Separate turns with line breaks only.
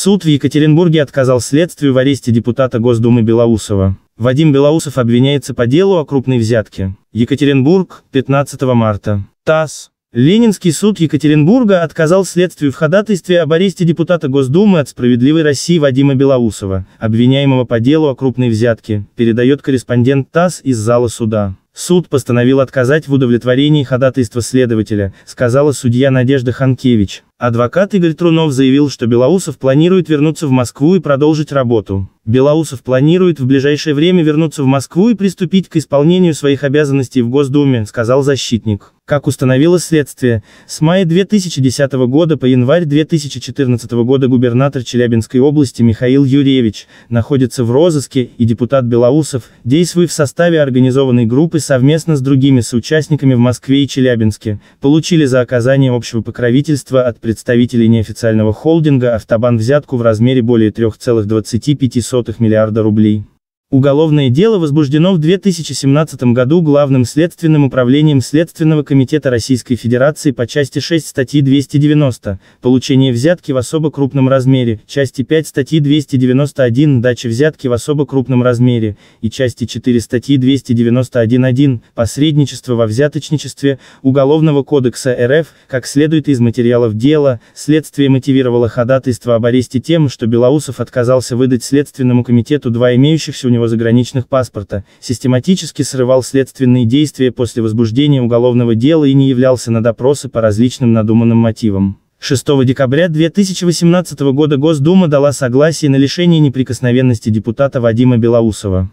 Суд в Екатеринбурге отказал следствию в аресте депутата Госдумы Белоусова. Вадим Белоусов обвиняется по делу о крупной взятке. Екатеринбург, 15 марта. ТАСС. Ленинский суд Екатеринбурга отказал следствию в ходатайстве об аресте депутата Госдумы от «Справедливой России» Вадима Белоусова, обвиняемого по делу о крупной взятке, передает корреспондент ТАСС из зала суда. Суд постановил отказать в удовлетворении ходатайства следователя, сказала судья Надежда Ханкевич. Адвокат Игорь Трунов заявил, что Белоусов планирует вернуться в Москву и продолжить работу. Белоусов планирует в ближайшее время вернуться в Москву и приступить к исполнению своих обязанностей в Госдуме, сказал защитник. Как установило следствие, с мая 2010 года по январь 2014 года губернатор Челябинской области Михаил Юрьевич находится в розыске, и депутат Белоусов, действуя в составе организованной группы совместно с другими соучастниками в Москве и Челябинске, получили за оказание общего покровительства от представителей неофициального холдинга «Автобан» взятку в размере более 3,25 миллиарда рублей. Уголовное дело возбуждено в 2017 году Главным следственным управлением Следственного комитета Российской Федерации по части 6 статьи 290, получение взятки в особо крупном размере, части 5 статьи 291, дача взятки в особо крупном размере, и части 4 статьи 291.1, посредничество во взяточничестве, Уголовного кодекса РФ, как следует из материалов дела, следствие мотивировало ходатайство об аресте тем, что Белоусов отказался выдать Следственному комитету два имеющихся у него внешнего заграничных паспорта, систематически срывал следственные действия после возбуждения уголовного дела и не являлся на допросы по различным надуманным мотивам. 6 декабря 2018 года Госдума дала согласие на лишение неприкосновенности депутата Вадима Белоусова.